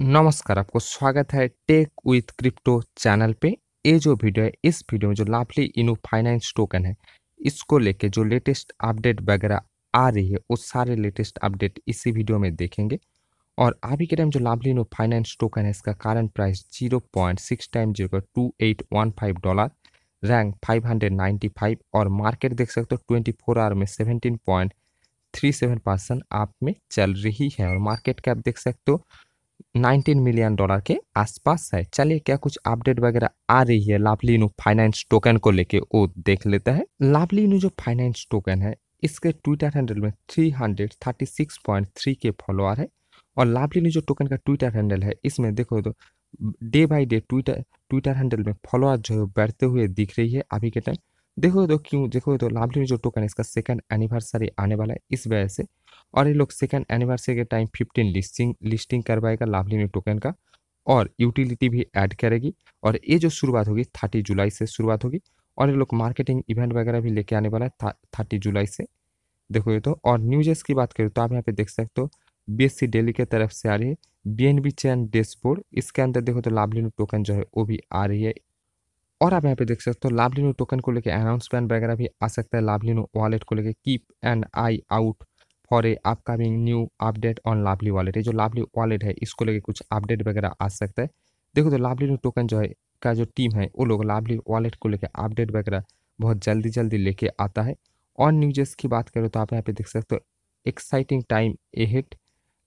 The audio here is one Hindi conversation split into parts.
नमस्कार आपको स्वागत है टेक विथ क्रिप्टो चैनल पे ये जो वीडियो है इस वीडियो में जो लाभली इनो फाइनेंस टोकन है इसको लेके जो लेटेस्ट अपडेट वगैरह आ रही है वो सारे लेटेस्ट अपडेट इसी वीडियो में देखेंगे और अभी के टाइम जो लाभली इनो फाइनेंस टोकन है इसका current price zero point six time zero two eight one five dollar rank five hundred ninety five और मार्केट देख सकते हो ट्वेंटी फोर आवर में seventeen point three seven percent आप में चल रही है और मार्केट कैप देख सकते हो 19 मिलियन डॉलर के आसपास है चलिए क्या कुछ अपडेट वगैरह आ रही है लाभलीनो फाइनेंस टोकन को लेके वो देख लेते हैं लाभलीनो जो फाइनेंस टोकन है इसके ट्विटर हैंडल में 336.3 के फॉलोअर है और लाभलीनो जो टोकन का ट्विटर हैंडल है इसमें देखो तो day by day Twitter Twitter handle में फॉलोअर जो है बढ़ते हुए दिख रही है अभी के टाइम देखो तो क्यों देखो तो लाभलीनो जो टोकन है इसका सेकेंड एनिवर्सरी आने वाला है इस वजह से और ये लोग सेकेंड एनिवर्सरी के टाइम फिफ्टीन लिस्टिंग लिस्टिंग करवाएगा लाभ लिमिट टोकन का और यूटिलिटी भी ऐड करेगी और ये जो शुरुआत होगी थर्टी जुलाई से शुरुआत होगी और ये लोग मार्केटिंग इवेंट वगैरह भी लेके आने वाला है थर्टी जुलाई से देखो ये तो और न्यूजेस की बात करें तो आप यहाँ पे देख सकते हो बीएससी डेली के तरफ से आ रही है B N B chain dashboard इसके अंदर देखो तो लाभलिनो टोकन जो है वो भी आ रही है और आप यहाँ पे देख सकते हो लाभलिनो टोकन को लेकर अनाउंसमेंट वगैरह भी आ सकता है लाभलिनो वॉलेट को लेकर keep an eye out for a upcoming new update on लाभली वॉलेट ये जो लाभली वॉलेट है इसको लेके कुछ अपडेट वगैरह आ सकता है देखो तो लाभली टोकन जो है का जो टीम है वो लोग लाभली वॉलेट को लेकर अपडेट वगैरह बहुत जल्दी जल्दी लेके आता है और न्यूजेस की बात करें तो आप यहाँ पे देख सकते हो एक्साइटिंग टाइम ए हिट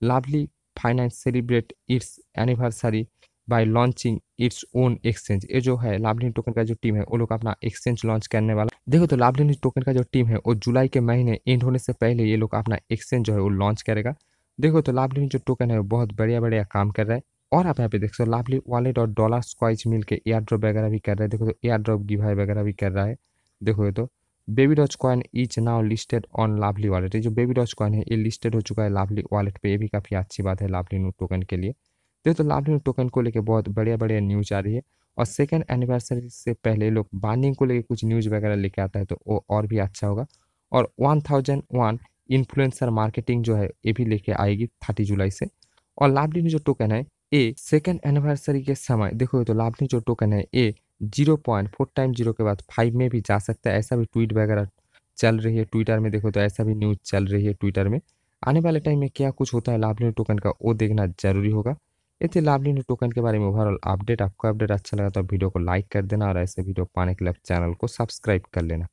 लाभली finance celebrate its anniversary by launching its own exchange ये जो है लाभलीन टोकन का जो टीम है वो लोग अपना एक्सचेंज लॉन्च करने वाला देखो तो लाभलीन टोकन का जो टीम है वो जुलाई के महीने एंड होने से पहले ये लोग अपना एक्सचेंज जो है वो लॉन्च करेगा देखो तो लाभलीन जो टोकन है वो बहुत बढ़िया बढ़िया काम कर रहा है और आप यहाँ पे देख सकते हो लाभली वॉलेट और डॉलर स्क्वाइज मिल के एयर ड्रॉप वगैरह भी कर रहा है देखो तो एयर ड्रॉप गिवाई वगैरह भी कर रहा है देखो ये तो baby doge coin is now listed on लाभली वॉलेट जो बेबी डॉच कॉइन है ये लिस्टेड हो चुका है लाभली वॉलेट पे ये भी काफ़ी अच्छी बात है लाभली टोकन के लिए तो, तो लाभली टोकन को लेकर बहुत बढ़िया बढ़िया न्यूज आ रही है और सेकेंड एनिवर्सरी से पहले लोग बाइंडिंग को लेकर कुछ न्यूज वगैरह लेके आता है तो वो और भी अच्छा होगा और one thousand one influencer marketing जो है ये भी लेके आएगी थर्टी जुलाई से और लाभली जो टोकन है ए सेकेंड एनिवर्सरी के समय देखो तो लाभली जो टोकन है a zero point four time zero के बाद फाइव में भी जा सकता है ऐसा भी ट्वीट वगैरह चल रही है ट्विटर में देखो तो ऐसा भी न्यूज़ चल रही है ट्विटर में आने वाले टाइम में क्या कुछ होता है लाभली टोकन का वो देखना जरूरी होगा ये थी लावली टोकन के बारे में ओवरऑल अपडेट आपको अपडेट अच्छा लगा तो वीडियो को लाइक कर देना और ऐसे वीडियो पाने के लिए चैनल को सब्सक्राइब कर लेना